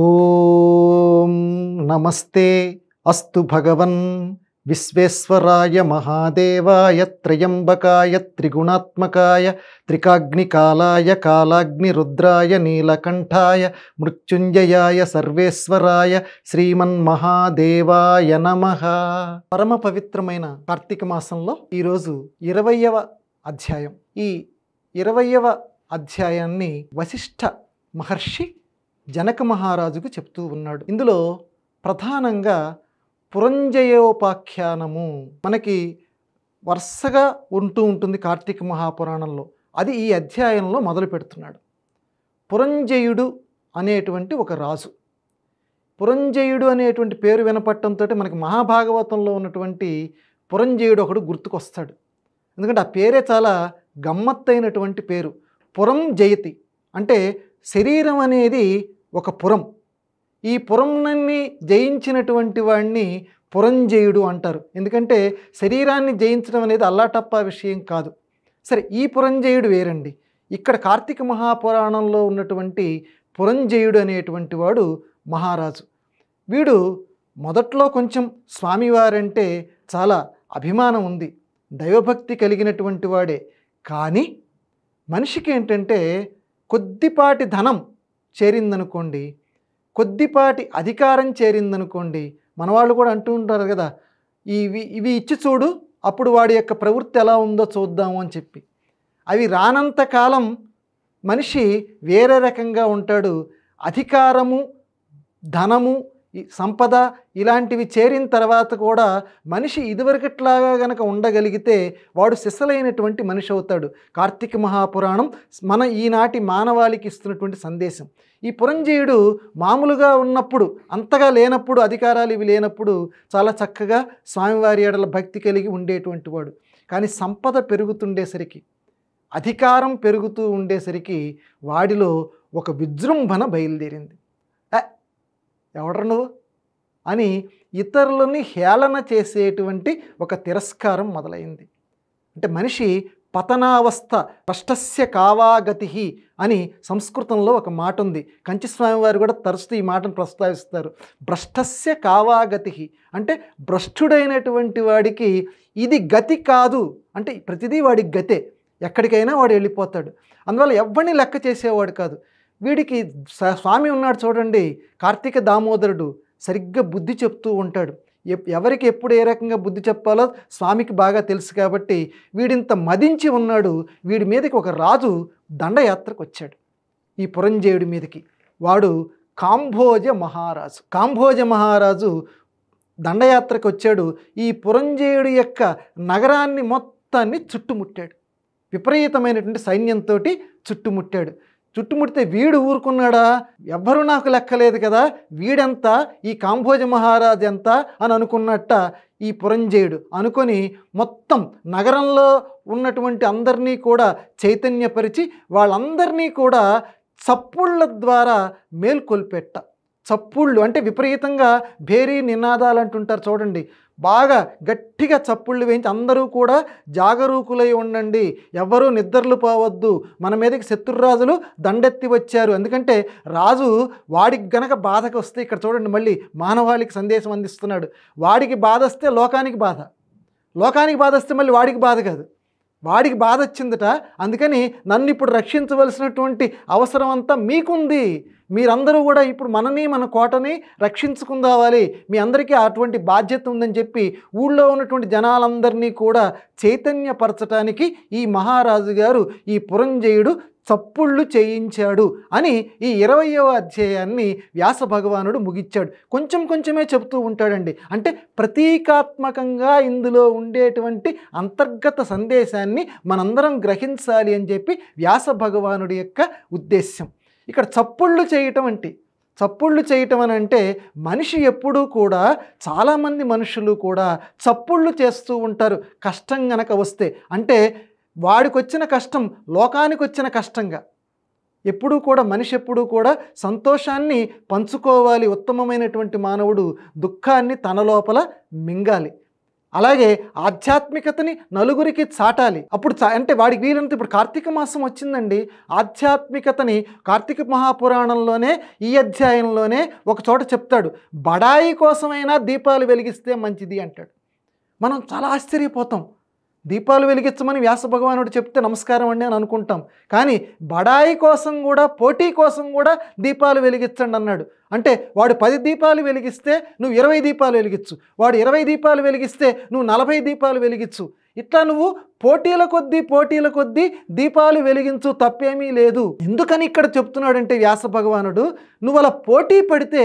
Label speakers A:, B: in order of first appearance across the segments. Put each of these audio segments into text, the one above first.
A: ఓం నమస్తే అస్తు భగవన్ విశ్వేశ్వరాయ మహాదేవాయ త్రయంబకాయ త్రిగుణాత్మకాయ త్రికాగ్నికాలాయ రుద్రాయ నీలకంఠాయ మృత్యుంజయాయ సర్వేశ్వరాయ శ్రీమన్మహాదేవాయ నమ పరమ పవిత్రమైన కార్తీక మాసంలో ఈరోజు ఇరవయవ అధ్యాయం ఈ ఇరవయవ అధ్యాయాన్ని వశిష్ఠ మహర్షి జనక మహారాజుకు చెప్తూ ఉన్నాడు ఇందులో ప్రధానంగా పురంజయోపాఖ్యానము మనకి వరుసగా ఉంటూ ఉంటుంది కార్తీక మహాపురాణంలో అది ఈ అధ్యాయంలో మొదలు పెడుతున్నాడు పురంజయుడు అనేటువంటి ఒక రాజు పురంజయుడు అనేటువంటి పేరు వినపట్టంతో మనకి మహాభాగవతంలో ఉన్నటువంటి పురంజయుడు ఒకడు గుర్తుకొస్తాడు ఎందుకంటే ఆ పేరే చాలా గమ్మత్తైనటువంటి పేరు పురం జయతి అంటే శరీరం అనేది ఒక పురం ఈ పురంని జయించినటువంటి వాడిని పురంజయుడు అంటారు ఎందుకంటే శరీరాన్ని జయించడం అనేది అల్లాటప్ప విషయం కాదు సరే ఈ పురంజయుడు వేరండి ఇక్కడ కార్తీక మహాపురాణంలో ఉన్నటువంటి పురంజయుడు అనేటువంటి వాడు మహారాజు వీడు మొదట్లో కొంచెం స్వామివారంటే చాలా అభిమానం ఉంది దైవభక్తి కలిగినటువంటి వాడే కానీ మనిషికి ఏంటంటే కొద్దిపాటి ధనం చేరిందనుకోండి కొద్దిపాటి అధికారం చేరిందనుకోండి మనవాళ్ళు కూడా అంటూ ఉంటారు కదా ఇవి ఇవి ఇచ్చి చూడు అప్పుడు వాడి యొక్క ప్రవృత్తి ఎలా ఉందో చూద్దాము అని చెప్పి అవి రానంత కాలం మనిషి వేరే రకంగా ఉంటాడు అధికారము ధనము సంపద ఇలాంటివి చేరిన తర్వాత కూడా మనిషి ఇదివరకట్లాగా గనక ఉండగలిగితే వాడు శిశలైనటువంటి మనిషి అవుతాడు కార్తీక మహాపురాణం మన ఈనాటి మానవాళికి ఇస్తున్నటువంటి సందేశం ఈ పురంజయుడు మామూలుగా ఉన్నప్పుడు అంతగా లేనప్పుడు అధికారాలు ఇవి లేనప్పుడు చాలా చక్కగా స్వామివారి ఏడల భక్తి కలిగి ఉండేటువంటి వాడు కానీ సంపద పెరుగుతుండేసరికి అధికారం పెరుగుతూ ఉండేసరికి వాడిలో ఒక విజృంభణ బయలుదేరింది ఎవడ్రా నువ్వు అని ఇతరులని హేళన చేసేటువంటి ఒక తిరస్కారం మొదలైంది అంటే మనిషి పతనావస్థ కష్టస్య కావాగతి అని సంస్కృతంలో ఒక మాట ఉంది కంచిస్వామి వారు కూడా తరచుతూ ఈ మాటను ప్రస్తావిస్తారు భ్రష్టస్య కావాగతి అంటే భ్రష్టుడైనటువంటి వాడికి ఇది గతి కాదు అంటే ప్రతిదీ వాడి గతే ఎక్కడికైనా వాడు వెళ్ళిపోతాడు అందువల్ల ఎవరిని లెక్క చేసేవాడు కాదు వీడికి స్వామి ఉన్నాడు చూడండి కార్తీక దామోదరుడు సరిగ్గా బుద్ధి చెప్తూ ఉంటాడు ఎవరికి ఎప్పుడు ఏ రకంగా బుద్ధి చెప్పాలో స్వామికి బాగా తెలుసు కాబట్టి వీడింత మదించి ఉన్నాడు వీడి మీదకి ఒక రాజు దండయాత్రకు వచ్చాడు ఈ పురంజేయుడి మీదకి వాడు కాంభోజ మహారాజు కాంభోజ మహారాజు దండయాత్రకు వచ్చాడు ఈ పురంజేయుడి యొక్క నగరాన్ని మొత్తాన్ని చుట్టుముట్టాడు విపరీతమైనటువంటి సైన్యంతో చుట్టుముట్టాడు చుట్టుముడితే వీడు ఊరుకున్నాడా ఎవ్వరూ నాకు లెక్కలేదు కదా వీడెంత ఈ కాంభోజ మహారాజు ఎంత అని అనుకున్నట్ట ఈ పురంజయుడు అనుకొని మొత్తం నగరంలో ఉన్నటువంటి అందరినీ కూడా చైతన్యపరిచి వాళ్ళందరినీ కూడా చప్పుళ్ళ ద్వారా మేల్కొల్పెట్ట చప్పుళ్ళు అంటే విపరీతంగా భేరీ నినాదాలు అంటుంటారు చూడండి బాగా గట్టిగా చప్పుళ్ళు వేయించి అందరూ కూడా జాగరూకులై ఉండండి ఎవరు నిద్రలు పోవద్దు మన మీదకి శత్రురాజులు దండెత్తి వచ్చారు ఎందుకంటే రాజు వాడికి గనక బాధకు వస్తే ఇక్కడ చూడండి మళ్ళీ మానవాళికి సందేశం అందిస్తున్నాడు వాడికి బాధ వస్తే లోకానికి బాధ లోకానికి బాధ వస్తే మళ్ళీ వాడికి బాధ కాదు వాడికి బాధ వచ్చిందట అందుకని నన్ను ఇప్పుడు రక్షించవలసినటువంటి అవసరం అంతా మీకుంది మీరందరూ కూడా ఇప్పుడు మనని మన కోటని రక్షించుకుందావాలి మీ అందరికీ అటువంటి బాధ్యత ఉందని చెప్పి ఊళ్ళో ఉన్నటువంటి జనాలందరినీ కూడా చైతన్యపరచడానికి ఈ మహారాజు గారు ఈ పురంజయుడు చప్పుళ్ళు చేయించాడు అని ఈ ఇరవయవ అధ్యాయాన్ని వ్యాస భగవానుడు ముగిచ్చాడు కొంచెం కొంచెమే చెబుతూ ఉంటాడండి అంటే ప్రతీకాత్మకంగా ఇందులో ఉండేటువంటి అంతర్గత సందేశాన్ని మనందరం గ్రహించాలి అని చెప్పి వ్యాస భగవానుడి యొక్క ఉద్దేశ్యం ఇక్కడ చప్పుళ్ళు చేయటం అంటే చప్పుళ్ళు చేయటం అని అంటే మనిషి ఎప్పుడూ కూడా చాలామంది మనుషులు కూడా చప్పుళ్ళు చేస్తూ ఉంటారు కష్టం గనక వస్తే అంటే వాడికి వచ్చిన కష్టం లోకానికి వచ్చిన కష్టంగా ఎప్పుడూ కూడా మనిషి ఎప్పుడూ కూడా సంతోషాన్ని పంచుకోవాలి ఉత్తమమైనటువంటి మానవుడు దుఃఖాన్ని తన లోపల మింగాలి అలాగే ఆధ్యాత్మికతని నలుగురికి చాటాలి అప్పుడు అంటే వాడికి వీలంత ఇప్పుడు కార్తీక మాసం వచ్చిందండి ఆధ్యాత్మికతని కార్తీక మహాపురాణంలోనే ఈ అధ్యాయంలోనే ఒక చోట చెప్తాడు బడాయి కోసమైనా దీపాలు వెలిగిస్తే మంచిది అంటాడు మనం చాలా ఆశ్చర్యపోతాం దీపాలు వెలిగించమని వ్యాస భగవానుడు చెప్తే నమస్కారం అండి అని అనుకుంటాం కానీ బడాయి కోసం కూడా పోటీ కోసం కూడా దీపాలు వెలిగించండి అన్నాడు అంటే వాడు పది దీపాలు వెలిగిస్తే నువ్వు ఇరవై దీపాలు వెలిగించు వాడు ఇరవై దీపాలు వెలిగిస్తే నువ్వు నలభై దీపాలు వెలిగించు ఇట్లా నువ్వు పోటీల కొద్దీ పోటీల కొద్దీ దీపాలు వెలిగించు తప్పేమీ లేదు ఎందుకని ఇక్కడ చెప్తున్నాడంటే వ్యాస భగవానుడు నువ్వు అలా పోటీ పడితే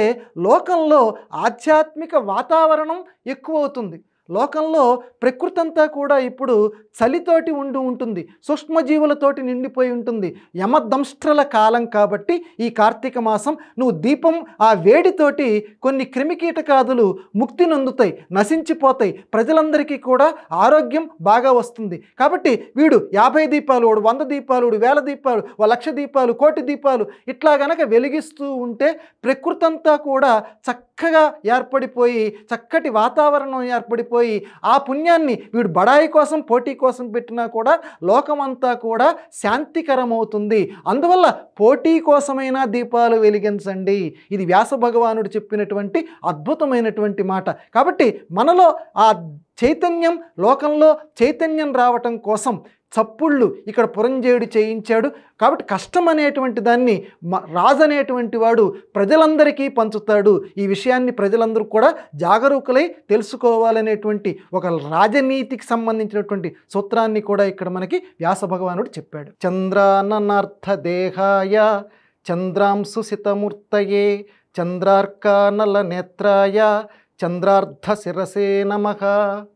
A: లోకంలో ఆధ్యాత్మిక వాతావరణం ఎక్కువ అవుతుంది లోకంలో ప్రకృతి అంతా కూడా ఇప్పుడు చలితోటి ఉండి ఉంటుంది సూక్ష్మజీవులతోటి నిండిపోయి ఉంటుంది యమదంష్ట్రల కాలం కాబట్టి ఈ కార్తీక మాసం నువ్వు దీపం ఆ వేడితోటి కొన్ని క్రిమికీటకాదులు ముక్తి నొందుతాయి నశించిపోతాయి ప్రజలందరికీ కూడా ఆరోగ్యం బాగా వస్తుంది కాబట్టి వీడు యాభై దీపాలు వాడు వంద దీపాలు వేల దీపాలు లక్ష దీపాలు కోటి దీపాలు ఇట్లా గనక వెలిగిస్తూ ఉంటే ప్రకృతంతా కూడా చక్క చక్కగా ఏర్పడిపోయి చక్కటి వాతావరణం ఏర్పడిపోయి ఆ పుణ్యాన్ని వీడు బడాయి కోసం పోటీ కోసం పెట్టినా కూడా లోకమంతా కూడా శాంతికరమవుతుంది అందువల్ల పోటీ కోసమైనా దీపాలు వెలిగించండి ఇది వ్యాస భగవానుడు చెప్పినటువంటి అద్భుతమైనటువంటి మాట కాబట్టి మనలో ఆ చైతన్యం లోకంలో చైతన్యం రావటం కోసం చప్పుళ్ళు ఇక్కడ పురంజేయుడు చేయించాడు కాబట్టి కష్టం అనేటువంటి దాన్ని రాజు అనేటువంటి వాడు ప్రజలందరికీ పంచుతాడు ఈ విషయాన్ని ప్రజలందరూ కూడా జాగరూకులై తెలుసుకోవాలనేటువంటి ఒక రాజనీతికి సంబంధించినటువంటి సూత్రాన్ని కూడా ఇక్కడ మనకి వ్యాస భగవానుడు చెప్పాడు చంద్రానర్థ దేహాయ చంద్రాంశుసితమూర్తయే చంద్రార్కానల నేత్రాయ चंद्रार्ध शिसे नमः